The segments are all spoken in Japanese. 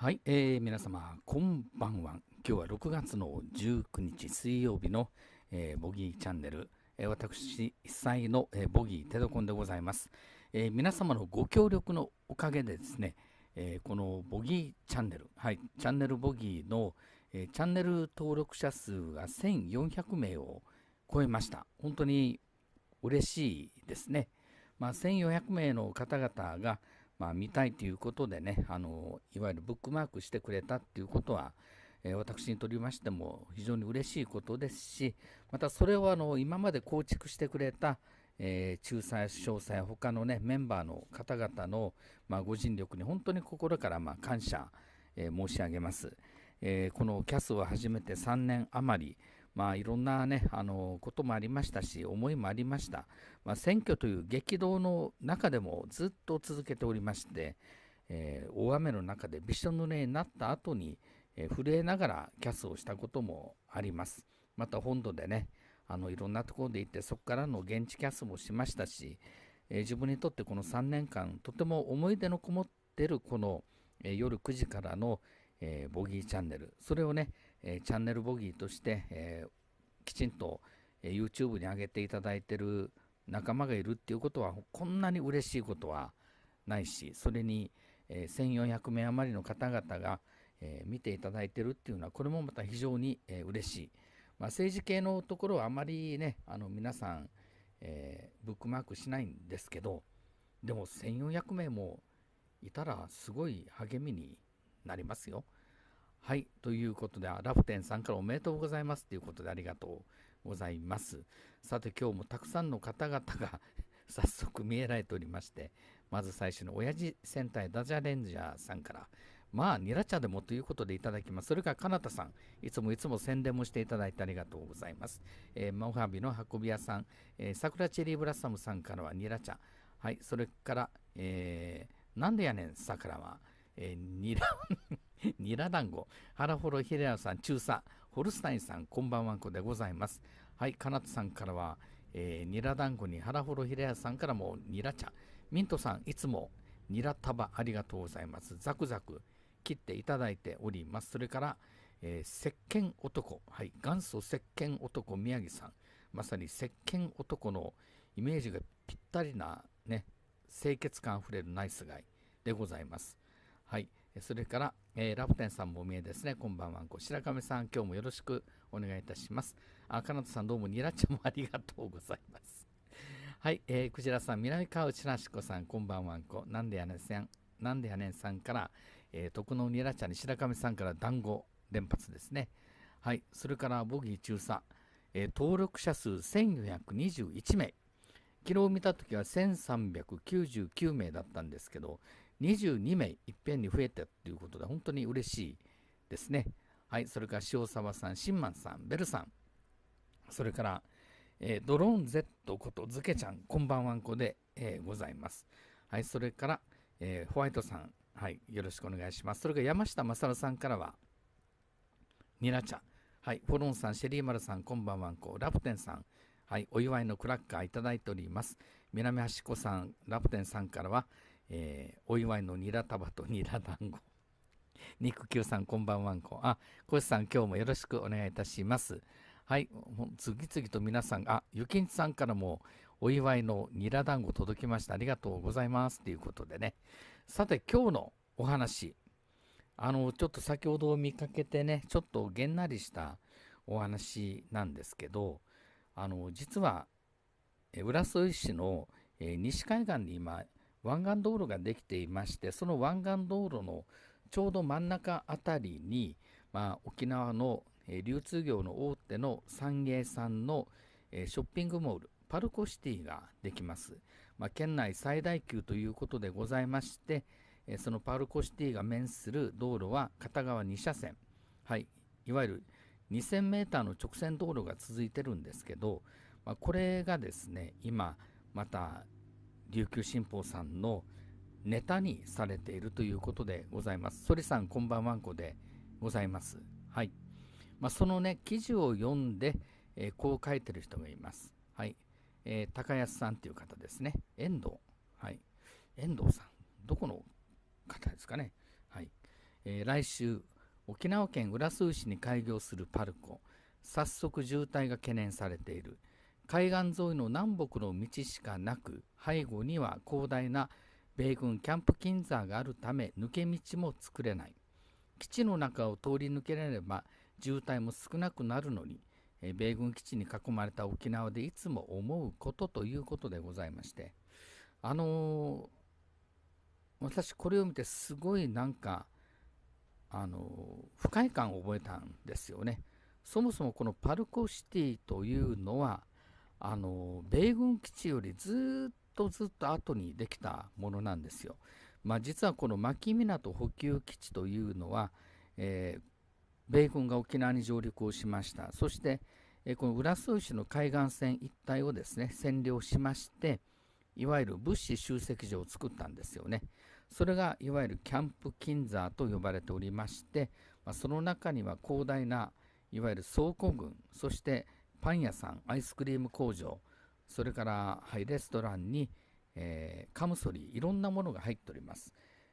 はい、えー、皆様、こんばんは。今日は6月の19日水曜日の、えー、ボギーチャンネル、えー、私、一切の、えー、ボギーテドコンでございます、えー、皆様のご協力のおかげでですね、えー、このボギーチャンネル、はい、チャンネルボギーの、えー、チャンネル登録者数が1400名を超えました。本当に嬉しいですね。まあ、1400名の方々が、まあ、見たいということでねあのいわゆるブックマークしてくれたっていうことは、えー、私にとりましても非常に嬉しいことですしまたそれをあの今まで構築してくれた、えー、仲裁詳細他のねメンバーの方々の、まあ、ご尽力に本当に心からまあ感謝、えー、申し上げます、えー、このキャスを始めて3年余りまあ、いろんなね、あのこともありましたし、思いもありました。まあ、選挙という激動の中でもずっと続けておりまして、えー、大雨の中でびしょ濡れになった後に、えー、震えながらキャスをしたこともあります。また本土でね、あのいろんなところで行って、そこからの現地キャスもしましたし、えー、自分にとってこの3年間、とても思い出のこもってるこの、え夜9時からの、えボギーチャンネル、それをね、えチャンネルボギーとして、えきちんと、え YouTube に上げていただいてる仲間がいるっていうことはこんなに嬉しいことはないしそれに、え1400名余りの方々が、え見ていただいてるっていうのはこれもまた非常に、えー、嬉しい、まあ、政治系のところはあまりねあの皆さん、えー、ブックマークしないんですけどでも1400名もいたらすごい励みになりますよ。はい。ということで、ラフテンさんからおめでとうございますということでありがとうございます。さて、今日もたくさんの方々が 早速見えられておりまして、まず最初の親父戦隊ダジャレンジャーさんから、まあ、ニラ茶でもということでいただきます。それから、かなたさん、いつもいつも宣伝もしていただいてありがとうございます。えー、マオハビの運び屋さん、えー、桜チェリーブラッサムさんからはニラ茶。はい、それから、えー、なんでやねん、桜は、えー、ニラ ニラ団子、ハラホロヒレアさん、中佐、ホルスタインさん、こんばんはんこでございます。はい、かなつさんからは、えー、ニラ団子にハラホロヒレアさんからもニラ茶、ミントさん、いつもニラ束ありがとうございます。ザクザク切っていただいております。それから、えー、石鹸男、はい、元祖石鹸男宮城さん、まさに石鹸男のイメージがぴったりなね、清潔感あふれるナイスガイでございます。はい、それから、えー、ラプテンさんもお見えですね。こんばんは。こ白亀さん、今日もよろしくお願いいたします。あ、かなとさん、どうも、ニラちゃんもありがとうございます。はい、えー、クジラさん、南川内らしこさん、こんばんはこ。なんでやねんさん、なんでやねんさんから、えー、徳のニラちゃんに白亀さんから団子連発ですね。はい、それから、ボギー中佐、えー、登録者数1421名。昨日見たときは1399名だったんですけど、22名いっぺんに増えたということで、本当に嬉しいですね。はい、それから塩沢さん、新満さん、ベルさん、それから、えー、ドローン Z ことズケちゃん、こんばんはんこで、えー、ございます。はい、それから、えー、ホワイトさん、はい、よろしくお願いします。それから山下勝さんからは、ニラちゃん、はい、フォロンさん、シェリーマルさん、こんばんはんこ、ラプテンさん、はい、お祝いのクラッカーいただいております。南橋子さん、ラプテンさんからは、えー、お祝いのニラ束とニラ団子。肉球さん、こんばんはんこ。あ、コシさん、今日もよろしくお願いいたします。はい、次々と皆さん、あ、ゆきんちさんからもお祝いのニラ団子届きました。ありがとうございます。ということでね。さて、今日のお話。あの、ちょっと先ほど見かけてね、ちょっとげんなりしたお話なんですけど、あの、実は、浦添市の、えー、西海岸に今、湾岸道路ができていましてその湾岸道路のちょうど真ん中辺りに、まあ、沖縄の、流通業の大手の三栄さんの、ショッピングモールパルコシティができます、まあ、県内最大級ということでございまして、そのパルコシティが面する道路は片側2車線、はい、いわゆる 2000m の直線道路が続いてるんですけど、まあ、これがですね今また琉球新報さんのネタにされているということでございます。ソリさん、こんばんはんこでございます。はい。まあ、そのね、記事を読んで、えー、こう書いてる人がいます。はい。えー、高安さんという方ですね。遠藤。はい。遠藤さん。どこの方ですかね。はい。えー、来週、沖縄県浦添市に開業するパルコ。早速渋滞が懸念されている。海岸沿いの南北の道しかなく背後には広大な米軍キャンプ・キンザーがあるため抜け道も作れない基地の中を通り抜けられれば渋滞も少なくなるのに米軍基地に囲まれた沖縄でいつも思うことということでございましてあのー、私これを見てすごいなんかあのー、不快感を覚えたんですよねそもそもこのパルコシティというのはあの米軍基地よりずっとずっと後にできたものなんですよ。まあ、実はこの牧港補給基地というのは、えー、米軍が沖縄に上陸をしましたそして、えー、この浦添市の海岸線一帯をですね占領しましていわゆる物資集積所を作ったんですよね。それがいわゆるキャンプ・キンザーと呼ばれておりまして、まあ、その中には広大ないわゆる倉庫群そしてパン屋さん、アイスクリーム工場、それから、はい、レストランに、えー、カムソリ、いろんなものが入っております。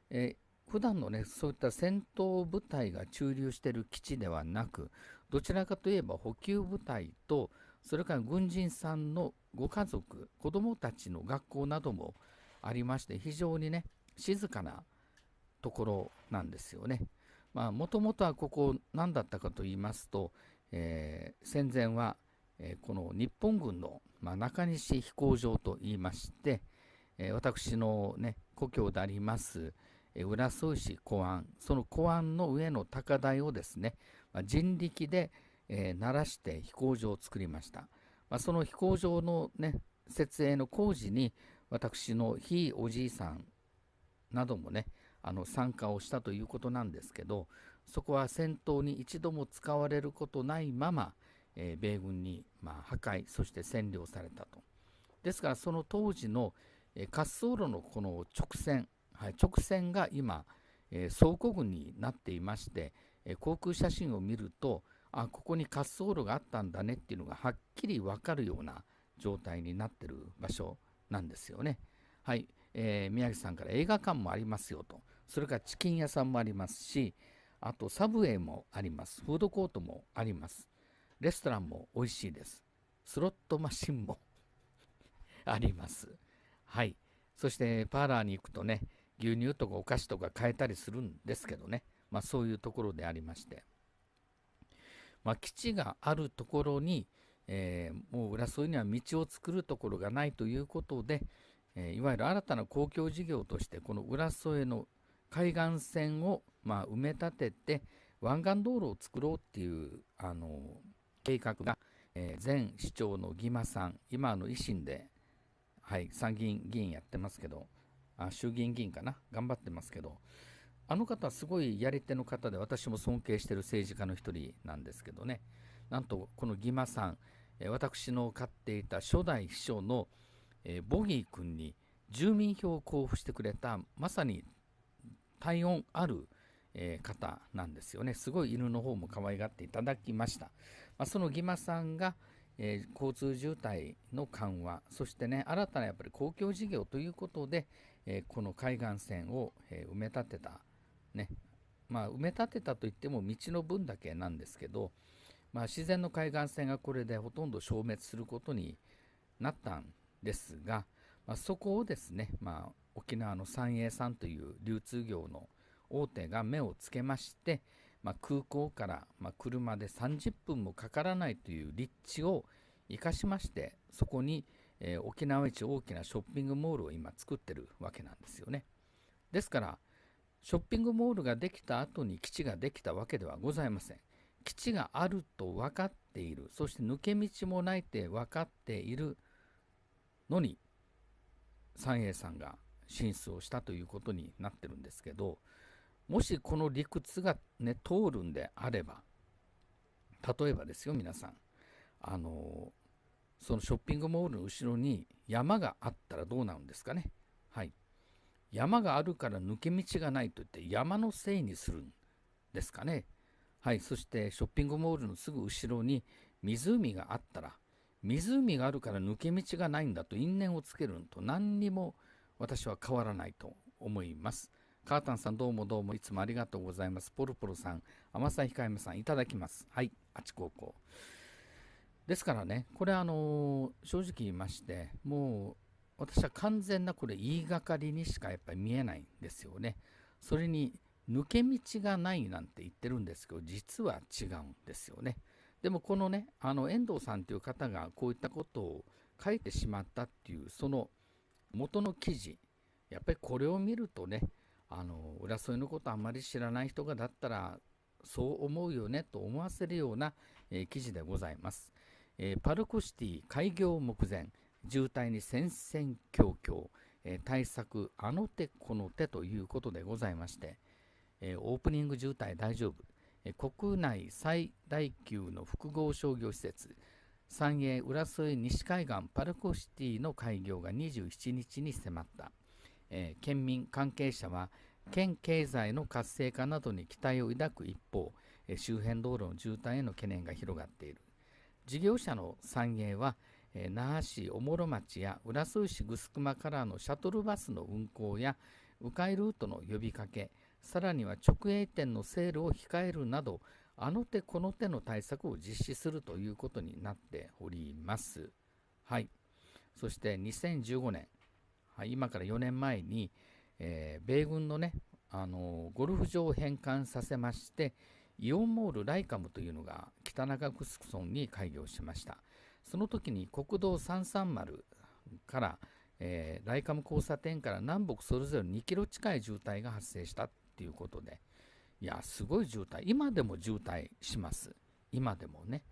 えー、普段のね、そういった戦闘部隊が駐留している基地ではなく、どちらかといえば補給部隊と、それから軍人さんのご家族、子供たちの学校などもありまして、非常にね、静かなところなんですよね。まあ、もともとはここ何だったかと言いますと、えー、戦前はえこの日本軍の、ま中西飛行場といいまして、え私の、ね、故郷であります、え浦添市公安、その公安の上の高台をですね、ま人力で、え鳴らして飛行場を作りました、まその飛行場の、ね、設営の工事に私のひいおじいさんなどもねあの参加をしたということなんですけどそこは戦闘に一度も使われることないまま、え米軍に、ま破壊、そして占領されたと。ですから、その当時の、え滑走路のこの直線、はい、直線が今、え倉庫群になっていまして、え航空写真を見ると、あ、ここに滑走路があったんだねっていうのがはっきりわかるような状態になってる場所なんですよね。はい、えー、宮城さんから映画館もありますよと、それからチキン屋さんもありますし、あとサブウェイもあります、フードコートもあります。レストランも美味しいです。スロットマシンも あります。はい。そしてパーラーに行くとね、牛乳とかお菓子とか買えたりするんですけどね、まあそういうところでありまして。まあ基地があるところに、えー、もう浦添には道を作るところがないということで、えー、いわゆる新たな公共事業としてこの浦添の海岸線を、まあ、埋め立てて湾岸道路を作ろうっていうあの計画が、えー、前市長の義馬さん、今の維新で、はい、参議院議員やってますけど、あ衆議院議員かな、頑張ってますけど、あの方はすごいやり手の方で、私も尊敬してる政治家の一人なんですけどね、なんとこの義馬さん、えー、私の飼っていた初代秘書の、えー、ボギー君に住民票を交付してくれた、まさに体温あるえ方なんですよね。すごい犬の方も可愛がっていただきました。まあ、その義馬さんが、えー、交通渋滞の緩和、そしてね、新たなやっぱり公共事業ということで、えー、この海岸線を、えー、埋め立てた、ね、まあ、埋め立てたといっても道の分だけなんですけど、まあ、自然の海岸線がこれでほとんど消滅することになったんですが、まあ、そこをですね、まあ、沖縄の三栄さんという流通業の大手が目をつけまして、まあ、空港から、まあ、車で30分もかからないという立地を生かしましてそこに、えー、沖縄一大きなショッピングモールを今作ってるわけなんですよね。ですからショッピングモールができた後に基地ができたわけではございません。基地があると分かっているそして抜け道もないって分かっているのに三栄さんが進出をしたということになってるんですけどもしこの理屈がね、通るんであれば、例えばですよ、皆さん。あの、そのショッピングモールの後ろに山があったらどうなるんですかね。はい。山があるから抜け道がないと言って山のせいにするんですかね。はい。そしてショッピングモールのすぐ後ろに湖があったら、湖があるから抜け道がないんだと因縁をつけるのと何にも私は変わらないと思います。カータンさんどうもどうもいつもありがとうございます。ポルポルさん、甘さ控えめさんいただきます。はい、あち高校。ですからね、これあのー、正直言いまして、もう私は完全なこれ言いがかりにしかやっぱり見えないんですよね。それに抜け道がないなんて言ってるんですけど、実は違うんですよね。でもこのね、あの遠藤さんという方がこういったことを書いてしまったっていう、その元の記事、やっぱりこれを見るとね、あの浦添のことあんまり知らない人がだったらそう思うよねと思わせるような、えー、記事でございます、えー、パルコシティ開業目前渋滞に戦々恐々、えー、対策あの手この手ということでございまして、えオープニング渋滞大丈夫、え国内最大級の複合商業施設三栄浦添西海岸パルコシティの開業が27日に迫った、え県民関係者は県経済の活性化などに期待を抱く一方周辺道路の渋滞への懸念が広がっている事業者の産営は那覇市小諸町や浦添市ぐすくまからのシャトルバスの運行や迂回ルートの呼びかけさらには直営店のセールを控えるなどあの手この手の対策を実施するということになっております。はい、そして2015年、はい、今から4年前に、えー、米軍のね、あのゴルフ場を返還させまして、イオンモールライカムというのが北中城村に開業しました。その時に国道330から、えー、ライカム交差点から南北それぞれ2キロ近い渋滞が発生したっていうことで、いや、すごい渋滞。今でも渋滞します。今でもね。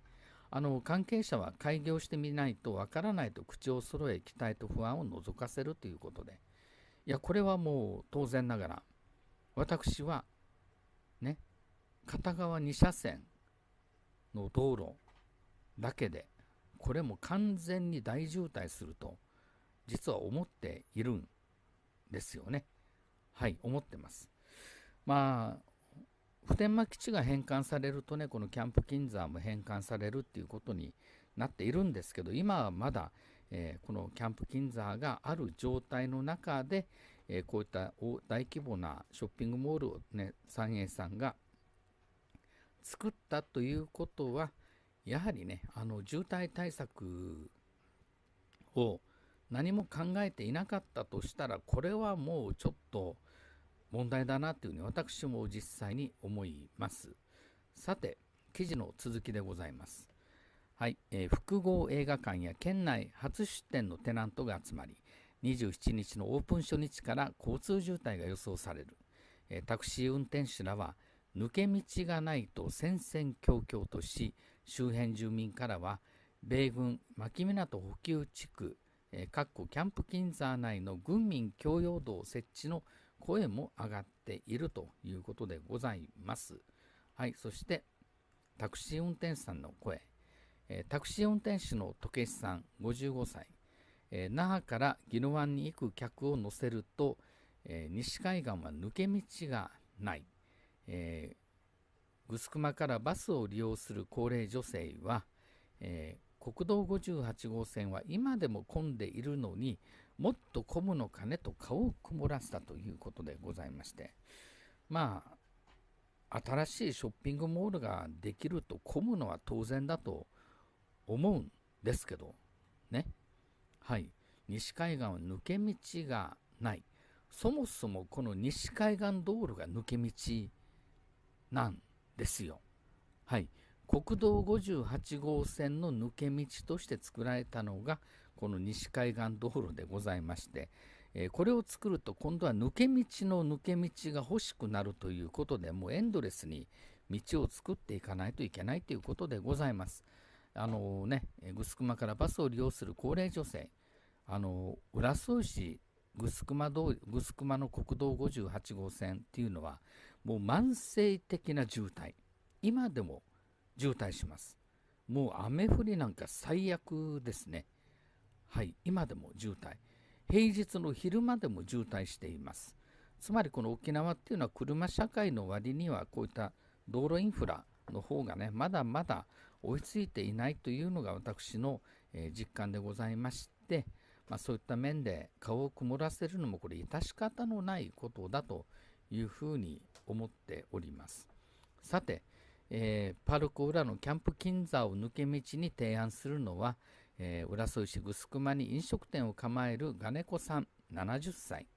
あの関係者は開業してみないとわからないと口を揃え期待と不安を覗かせるということで。いや、これはもう当然ながら、私は、ね、片側2車線の道路だけで、これも完全に大渋滞すると、実は思っているんですよね。はい、思ってます。まあ、普天間基地が返還されるとね、このキャンプ・キンザーも返還されるっていうことになっているんですけど、今はまだえー、このキャンプ・キンザーがある状態の中で、えー、こういった大規模なショッピングモールをね、三栄さんが作ったということは、やはりね、あの渋滞対策を何も考えていなかったとしたら、これはもうちょっと問題だなというふうに私も実際に思います。さて、記事の続きでございます。はい、えー、複合映画館や県内初出店のテナントが集まり27日のオープン初日から交通渋滞が予想される、えー、タクシー運転手らは抜け道がないと戦々恐々とし周辺住民からは米軍牧港補給地区、えー、キャンプキンザー内の軍民共用道設置の声も上がっているということでございます。はい、そしてタクシー運転手さんの声、タクシー運転手の時計さん55歳、那覇から宜野湾に行く客を乗せると、西海岸は抜け道がない、えー、グスクマからバスを利用する高齢女性は、えー、国道58号線は今でも混んでいるのにもっと混むのかねと顔を曇らせたということでございましてまあ新しいショッピングモールができると混むのは当然だと思うんですけど、ね。はい。西海岸は抜け道がない。そもそもこの西海岸道路が抜け道なんですよ。はい。国道58号線の抜け道として作られたのがこの西海岸道路でございまして、えー、これを作ると今度は抜け道の抜け道が欲しくなるということでもうエンドレスに道を作っていかないといけないということでございます。あのね、グスクマからバスを利用する高齢女性、あの浦添市グスクマ通りの国道58号線っていうのは、もう慢性的な渋滞、今でも渋滞します。もう雨降りなんか最悪ですね。はい、今でも渋滞。平日の昼間でも渋滞しています。つまりこの沖縄っていうのは車社会の割にはこういった道路インフラの方がねまだまだ追いついていないというのが私の、え実感でございまして、まあ、そういった面で顔を曇らせるのもこれ致し方のないことだというふうに思っております。さて、えー、パルコ裏のキャンプ金座を抜け道に提案するのは、えー、浦添市ぐすくまに飲食店を構えるがねこさん70歳、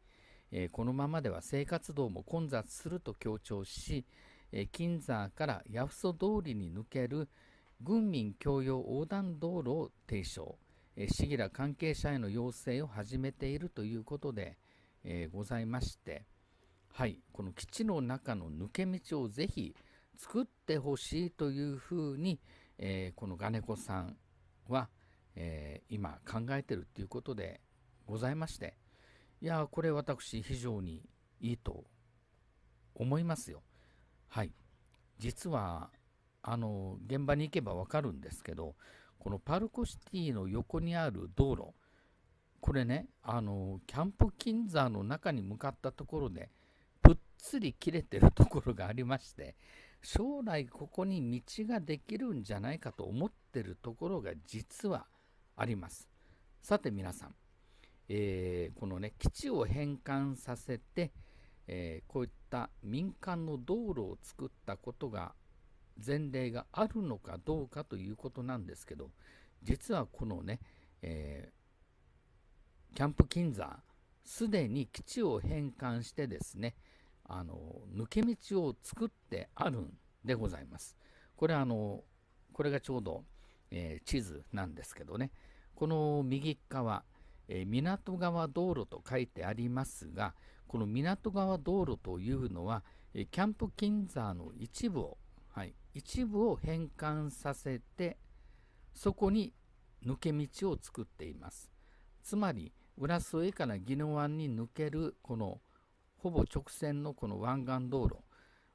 えー、このままでは生活道も混雑すると強調し、えー、金座から八フソ通りに抜ける、軍民共用横断道路を提唱、市議ら関係者への要請を始めているということで、えー、ございまして、はい、この基地の中の抜け道をぜひ作ってほしいというふうに、えー、この金子さんは、えー、今考えてるということでございまして、いやこれ私非常にいいと思いますよ。はい。実はあの現場に行けばわかるんですけどこのパルコシティの横にある道路これねあのキャンプザーの中に向かったところでぷっつり切れてるところがありまして将来ここに道ができるんじゃないかと思ってるところが実はありますさて皆さん、えー、このね基地を返還させて、えー、こういった民間の道路を作ったことが前例があるのかどうかということなんですけど実はこのね、えー、キャンプ金山すでに基地を返還してですねあの抜け道を作ってあるんでございます。これあのこれがちょうど、えー、地図なんですけどねこの右側、えー、港川道路と書いてありますがこの港川道路というのは、えー、キャンプ金沢の一部を一部を変換させてそこに抜け道を作っています。つまり浦添から宜野湾に抜けるこのほぼ直線のこの湾岸道路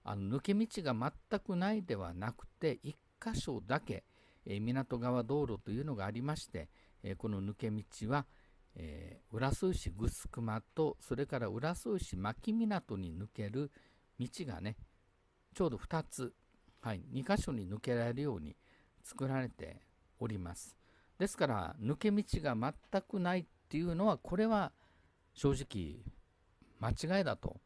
あの抜け道が全くないではなくて1箇所だけ、え港川道路というのがありまして、えこの抜け道は、え浦添市グスクマとそれから浦添市牧港に抜ける道がねちょうど2つはい、2箇所に抜けられるように作られております。ですから抜け道が全くないっていうのはこれは正直間違いだと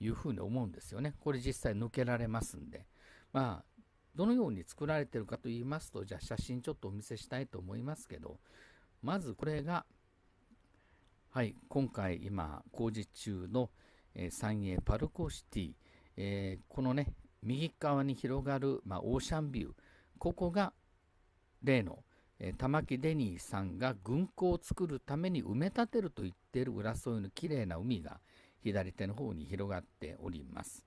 いうふうに思うんですよね。これ実際抜けられますんで。まあどのように作られてるかと言いますとじゃあ写真ちょっとお見せしたいと思いますけどまずこれがはい今回今工事中の、えー、サパルコシティ、えー、このね右側に広がる、まあ、オーシャンビューここが例の、えー、玉城デニーさんが軍港を作るために埋め立てると言っている浦添のきれいな海が左手の方に広がっております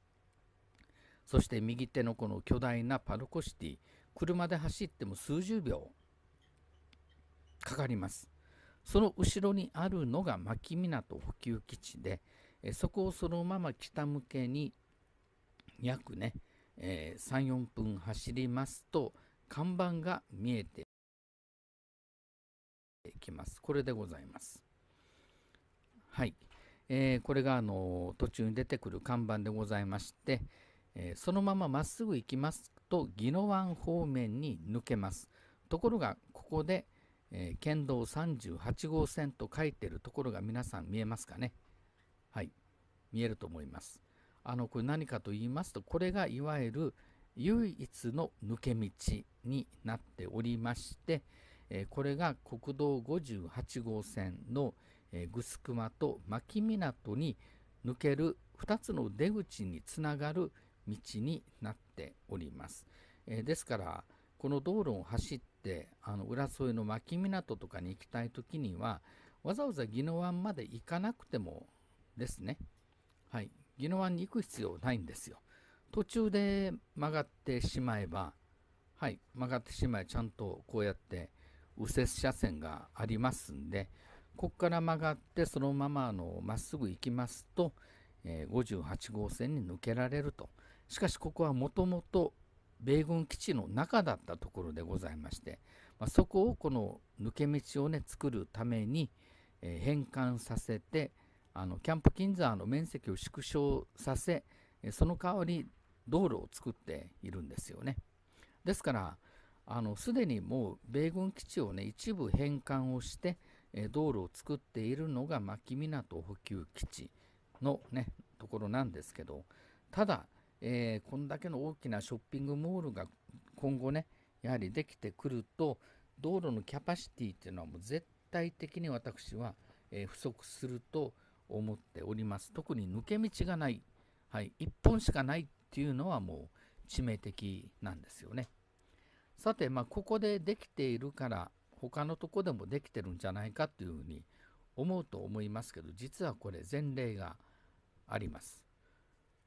そして右手のこの巨大なパルコシティ車で走っても数十秒かかりますその後ろにあるのが牧港補給基地でそこをそのまま北向けに約ね、えー、3、4分走りますと、看板が見えてきます。これでございます。はい。えー、これが、あの途中に出てくる看板でございまして、えー、そのまままっすぐ行きますと、宜野湾方面に抜けます。ところが、ここで、えー、県道38号線と書いてるところが皆さん見えますかね。はい。見えると思います。あのこれ何かと言いますとこれがいわゆる唯一の抜け道になっておりまして、えこれが国道58号線の、えー、クマと牧港に抜ける2つの出口につながる道になっております。えですからこの道路を走ってあの浦添の牧港とかに行きたい時にはわざわざ宜野湾まで行かなくてもですね、はい、宜野湾に行く必要ないんですよ。途中で曲がってしまえば、はい、曲がってしまえちゃんとこうやって右折車線がありますんで、ここから曲がってそのままあのまっすぐ行きますと、えー、58号線に抜けられると。しかしここはもともと米軍基地の中だったところでございまして、まあ、そこをこの抜け道をね作るために、えー、変換させてあのキャンプ・キンザーの面積を縮小させその代わり道路を作っているんですよね。ですからあのすでにもう米軍基地をね一部返還をして、え道路を作っているのが牧港補給基地のねところなんですけどただ、えー、こんだけの大きなショッピングモールが今後ねやはりできてくると道路のキャパシティっていうのはもう絶対的に私は、え不足すると思っております。特に抜け道がない、はい、1本しかないっていうのはもう致命的なんですよね。さて、まあ、ここでできているから他のとこでもできてるんじゃないかっていうふうに思うと思いますけど実はこれ前例があります。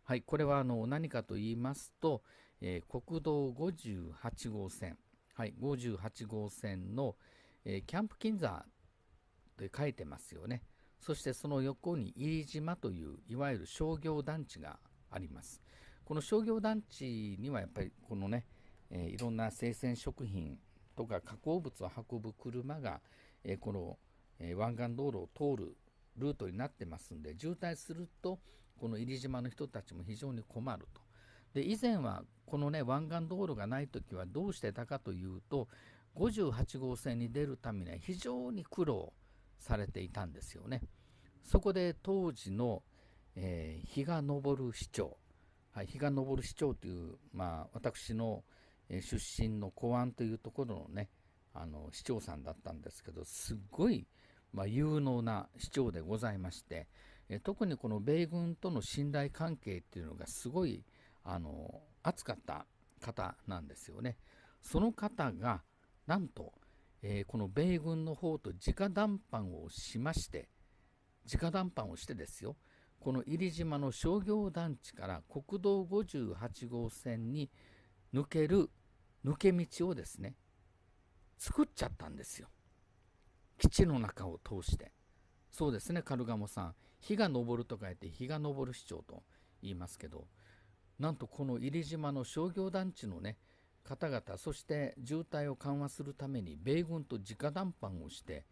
はい、これはあの何かと言いますと、えー、国道58号線、はい、58号線の、えー、キャンプザーって書いてますよね。そしてその横に飯島といういわゆる商業団地があります。この商業団地にはやっぱりこのね、えー、いろんな生鮮食品とか加工物を運ぶ車が、えー、この、えー、湾岸道路を通るルートになってますんで渋滞するとこの入島の人たちも非常に困ると。で以前はこのね湾岸道路がない時はどうしてたかというと58号線に出るためには非常に苦労されていたんですよね。そこで当時の、えー、日が昇る市長、はい、日が昇る市長という、まあ、私の出身の公安というところのねあの市長さんだったんですけどすっごい、まあ、有能な市長でございましてえ特にこの米軍との信頼関係っていうのがすごいあの熱かった方なんですよね。その方がなんとえー、この米軍の方と直談判をしまして直談判をしてですよこの入島の商業団地から国道58号線に抜ける抜け道をですね作っちゃったんですよ基地の中を通してそうですねカルガモさん日が昇ると書いて日が昇る市長と言いますけどなんとこの入島の商業団地のね方々そして渋滞を緩和するために米軍と直談判をして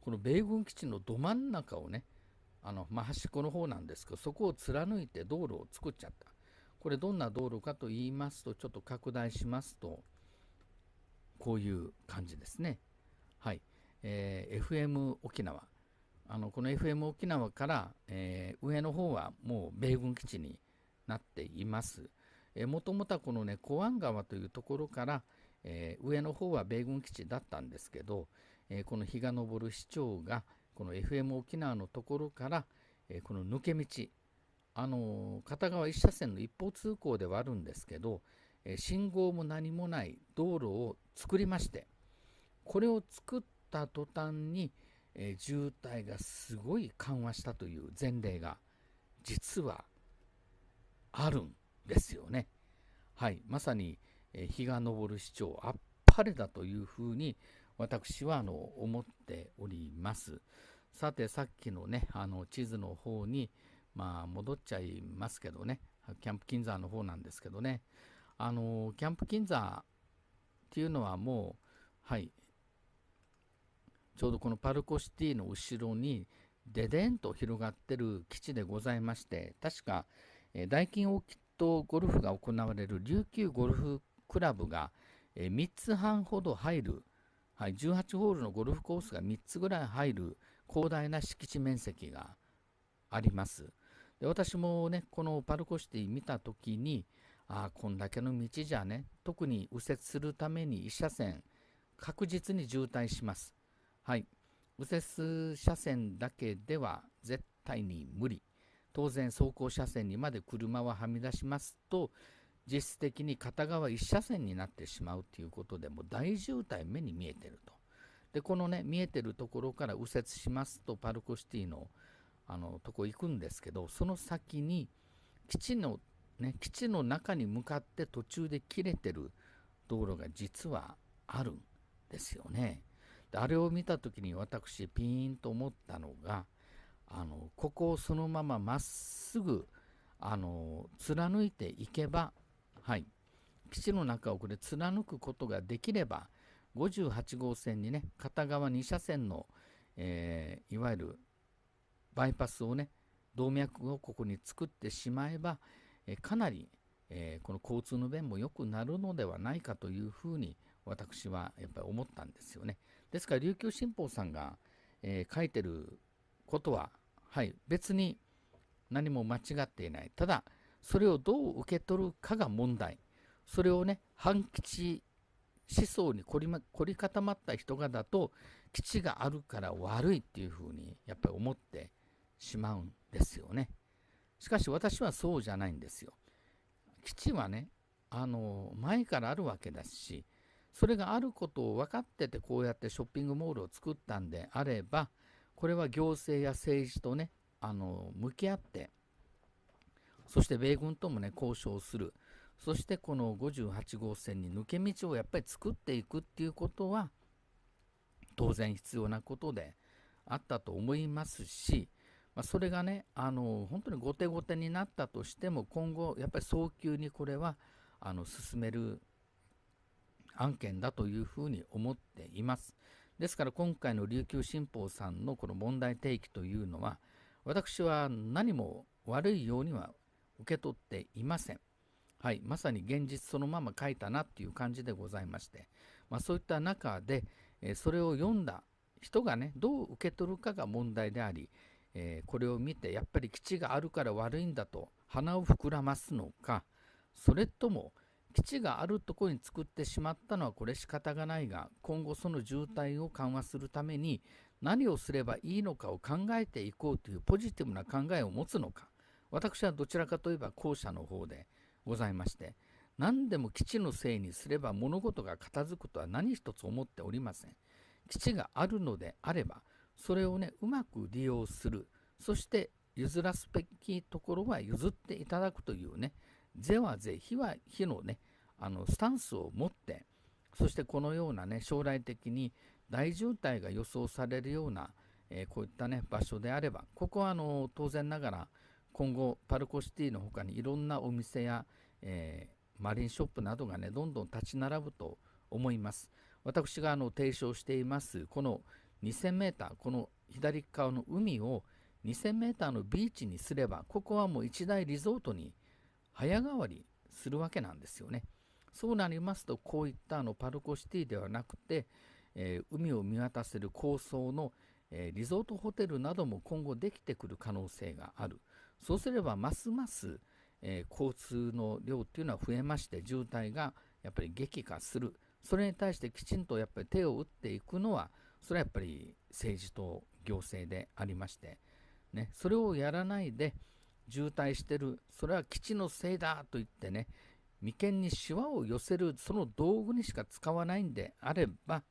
この米軍基地のど真ん中をねあの、まあ、端っこの方なんですけどそこを貫いて道路を作っちゃったこれどんな道路かと言いますとちょっと拡大しますとこういう感じですねはい、えー、FM 沖縄あのこの FM 沖縄から、えー、上の方はもう米軍基地になっています。もともとはこのね小安川というところから、えー、上の方は米軍基地だったんですけど、えー、この日が昇る市長がこの FM 沖縄のところから、えー、この抜け道あの片側1車線の一方通行ではあるんですけど、え信号も何もない道路を作りましてこれを作った途端に、え渋滞がすごい緩和したという前例が実はあるんですよね。はい、まさに、え日が昇る市長あっぱれだというふうに私はあの思っております。さてさっきのねあの地図の方に、まあ、戻っちゃいますけどねキャンプザーの方なんですけどねあのキャンプザーっていうのはもうはいちょうどこのパルコシティの後ろにででんと広がってる基地でございまして確か、えー、大金大とゴルフが行われる琉球ゴルフクラブが、え3つ半ほど入る、はい、18ホールのゴルフコースが3つぐらい入る広大な敷地面積があります。で私もね、このパルコシティ見た時に、ああ、こんだけの道じゃね、特に右折するために1車線、確実に渋滞します。はい、右折車線だけでは絶対に無理。当然走行車線にまで車ははみ出しますと実質的に片側1車線になってしまうということでもう大渋滞目に見えてると。でこのね見えてるところから右折しますとパルコシティのあのとこ行くんですけどその先に基地の、ね、基地の中に向かって途中で切れてる道路が実はあるんですよね。であれを見た時に私ピーンと思ったのがあのここをそのまままっすぐあの貫いていけば、はい、基地の中をこれ貫くことができれば58号線にね片側2車線の、えー、いわゆるバイパスをね動脈をここに作ってしまえば、えかなり、えー、この交通の便も良くなるのではないかというふうに私はやっぱり思ったんですよね。ですから琉球新報さんが、え書いてることははい、別に何も間違っていない。ただ、それをどう受け取るかが問題。それをね、反吉思想に凝り,、ま、凝り固まった人がだと、基地があるから悪いっていうふうに、やっぱり思ってしまうんですよね。しかし私はそうじゃないんですよ。基地はね、あの、前からあるわけだし、それがあることを分かってて、こうやってショッピングモールを作ったんであれば、これは行政や政治とねあの向き合ってそして米軍ともね交渉するそしてこの58号線に抜け道をやっぱり作っていくっていうことは当然必要なことであったと思いますし、まあ、それがねあの本当に後手後手になったとしても今後やっぱり早急にこれはあの進める案件だというふうに思っています。ですから今回の琉球新報さんのこの問題提起というのは私は何も悪いようには受け取っていません。はい、まさに現実そのまま書いたなっていう感じでございまして、まあ、そういった中で、えそれを読んだ人がねどう受け取るかが問題であり、えー、これを見てやっぱり基地があるから悪いんだと鼻を膨らますのかそれとも基地があるところに作ってしまったのはこれ仕方がないが今後その渋滞を緩和するために何をすればいいのかを考えていこうというポジティブな考えを持つのか私はどちらかといえば後者の方でございまして何でも基地のせいにすれば物事が片付くとは何一つ思っておりません基地があるのであればそれをねうまく利用するそして譲らすべきところは譲っていただくというね是は是、非は非のね、あのスタンスを持って、そしてこのようなね、将来的に大渋滞が予想されるような、えー、こういったね、場所であれば、ここはあの当然ながら、今後、パルコシティの他にいろんなお店や、えー、マリンショップなどがね、どんどん立ち並ぶと思います。私があの提唱しています、この2000メーター、この左側の海を2000メーターのビーチにすれば、ここはもう一大リゾートに早変わりするわけなんですよね。そうなりますと、こういったあのパルコシティではなくて、えー、海を見渡せる高層の、えー、リゾートホテルなども今後できてくる可能性がある。そうすれば、ますます、えー、交通の量っていうのは増えまして、渋滞がやっぱり激化する。それに対してきちんとやっぱり手を打っていくのは、それはやっぱり政治と行政でありまして、ね、それをやらないで、渋滞してる、それは基地のせいだと言ってね、眉間にしわを寄せるその道具にしか使わないんであれば、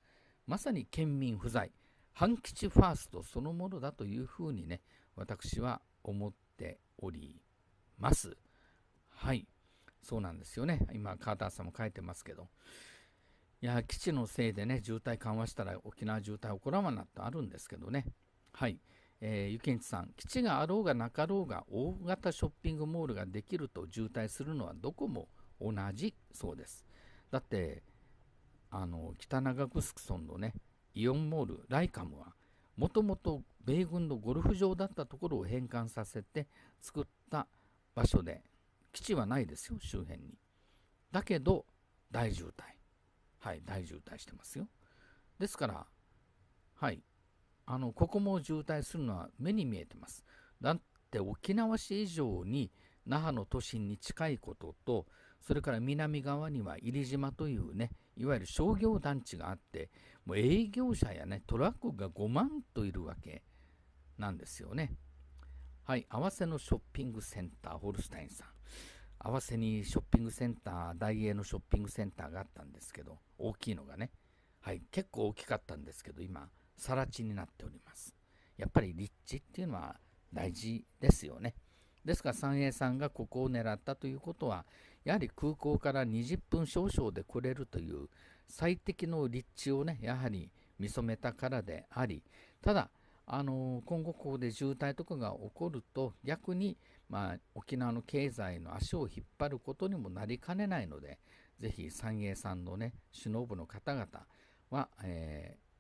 まさに県民不在、反基地ファーストそのものだというふうにね、私は思っております。はい。そうなんですよね。今、カーターさんも書いてますけど。いや、基地のせいでね、渋滞緩和したら沖縄渋滞起こらまなってあるんですけどね。はい。えー、ゆけんちさん、基地があろうがなかろうが大型ショッピングモールができると渋滞するのはどこも同じそうです。だって、あの、北長城村のね、イオンモール、ライカムは、もともと米軍のゴルフ場だったところを返還させて作った場所で、基地はないですよ、周辺に。だけど、大渋滞。はい、大渋滞してますよ。ですから、はい、あのここも渋滞するのは目に見えてます。だって沖縄市以上に那覇の都心に近いこととそれから南側には入島というねいわゆる商業団地があってもう営業者やねトラックが5万といるわけなんですよね。はい、合わせのショッピングセンターホルスタインさん。合わせにショッピングセンター、ダイエーのショッピングセンターがあったんですけど、大きいのがね、はい、結構大きかったんですけど、今、更地になっております。やっぱり立地っていうのは大事ですよね。ですから三栄さんがここを狙ったということはやはり空港から20分少々で来れるという最適の立地をねやはり見初めたからでありただあの今後ここで渋滞とかが起こると逆に、まあ、沖縄の経済の足を引っ張ることにもなりかねないのでぜひ三栄さんのね首脳部の方々は、えー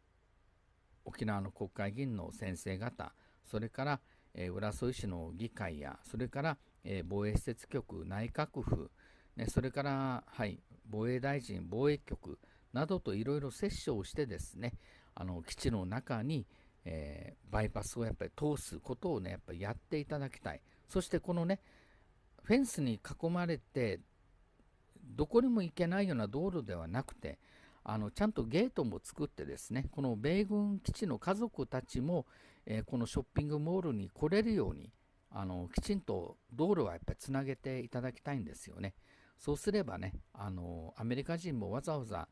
沖縄の国会議員の先生方それから、えー、浦添市の議会やそれから、えー、防衛施設局内閣府、ね、それから、はい、防衛大臣防衛局などといろいろ接衝をしてですねあの基地の中に、えー、バイパスをやっぱり通すことをねやっぱりやっていただきたいそしてこのねフェンスに囲まれてどこにも行けないような道路ではなくてあのちゃんとゲートも作ってですねこの米軍基地の家族たちも、えー、このショッピングモールに来れるようにあのきちんと道路はやっぱりつなげていただきたいんですよね。そうすればねあのアメリカ人もわざわざ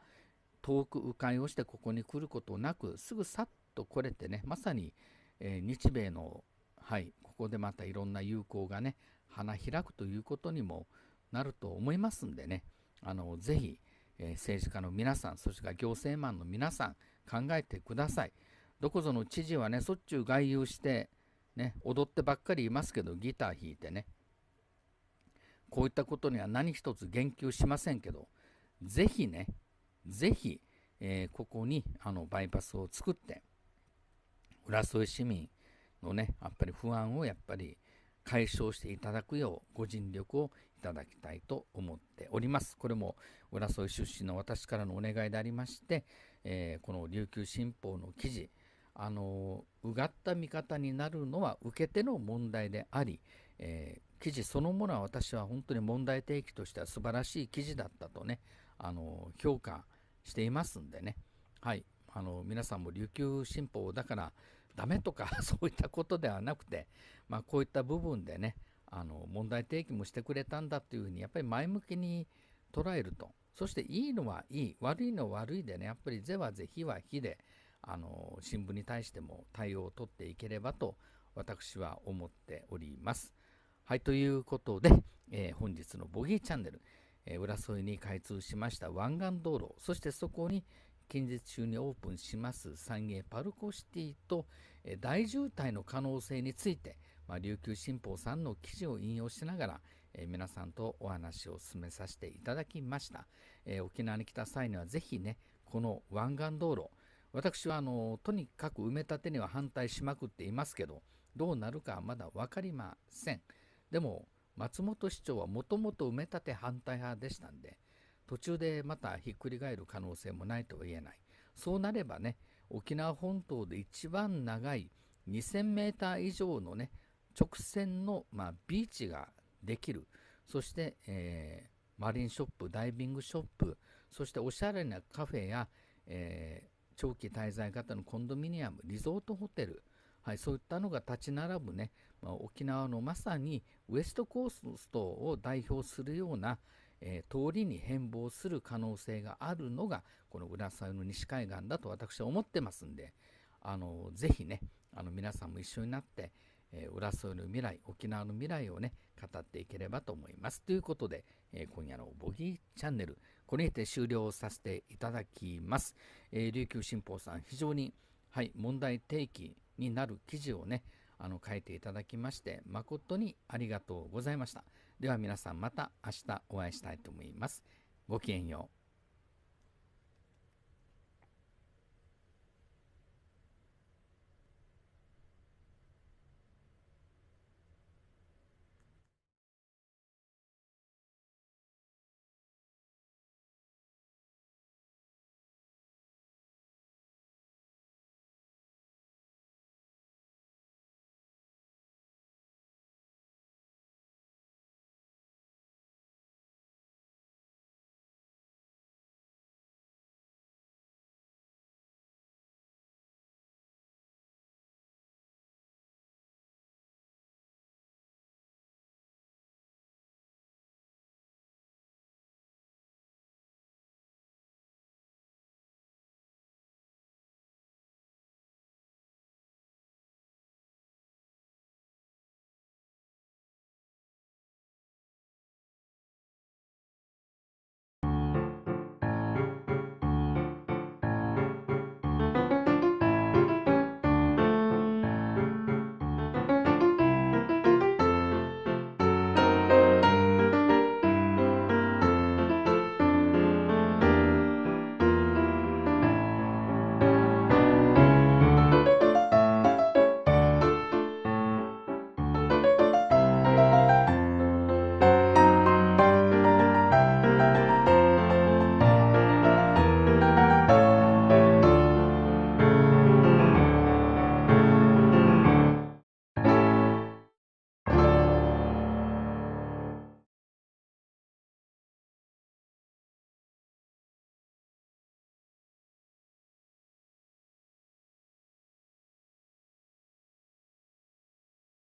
遠く迂回をしてここに来ることなくすぐさっと来れてねまさに、えー、日米のはいここでまたいろんな友好がね花開くということにもなると思いますんでねあのぜひえ政治家の皆さん、そして行政マンの皆さん、考えてください。どこぞの知事はね、しょっちゅう外遊して、ね、踊ってばっかりいますけど、ギター弾いてね。こういったことには何一つ言及しませんけど、ぜひね、ぜひ、えー、ここにあのバイパスを作って、浦添市民のね、やっぱり不安をやっぱり、解消していただくようご尽力をいただきたいと思っております。これも浦添出身の私からのお願いでありまして、えー、この琉球新報の記事、あのうがった見方になるのは受け手の問題であり、えー、記事そのものは私は本当に問題提起としては素晴らしい記事だったとね、あの評価していますんでね、はい、あの皆さんも琉球新報だからダメとか そういったことではなくて、まあ、こういった部分でねあの問題提起もしてくれたんだというふうにやっぱり前向きに捉えるとそしていいのはいい悪いのは悪いでねやっぱり是は是非は非であの新聞に対しても対応をとっていければと私は思っております。はい、ということで、えー、本日のボギーチャンネル、えー、浦添に開通しました湾岸道路、そしてそこに近日中にオープンします三栄パルコシティと大渋滞の可能性について、まあ、琉球新報さんの記事を引用しながら、えー、皆さんとお話を進めさせていただきました、えー、沖縄に来た際にはぜひねこの湾岸道路私はあのとにかく埋め立てには反対しまくっていますけどどうなるかまだ分かりませんでも松本市長はもともと埋め立て反対派でしたんで途中でまたひっくり返る可能性もないとは言えない。そうなればね、沖縄本島で一番長い2000メーター以上のね、直線の、まあ、ビーチができる。そして、えー、マリンショップ、ダイビングショップ、そしておしゃれなカフェや、えー、長期滞在型のコンドミニアム、リゾートホテル、はい、そういったのが立ち並ぶね、まあ、沖縄のまさにウエストコーストを代表するような、えー、通りに変貌する可能性があるのがこの浦添の西海岸だと私は思ってますんであのぜひねあの皆さんも一緒になって、えー、浦添の未来沖縄の未来をね語っていければと思いますということで、えー、今夜のボギーチャンネルこれにて終了させていただきます、えー、琉球新報さん非常にはい問題提起になる記事をねあの書いていただきまして誠にありがとうございました。では皆さんまた明日お会いしたいと思います。ごきげんよう。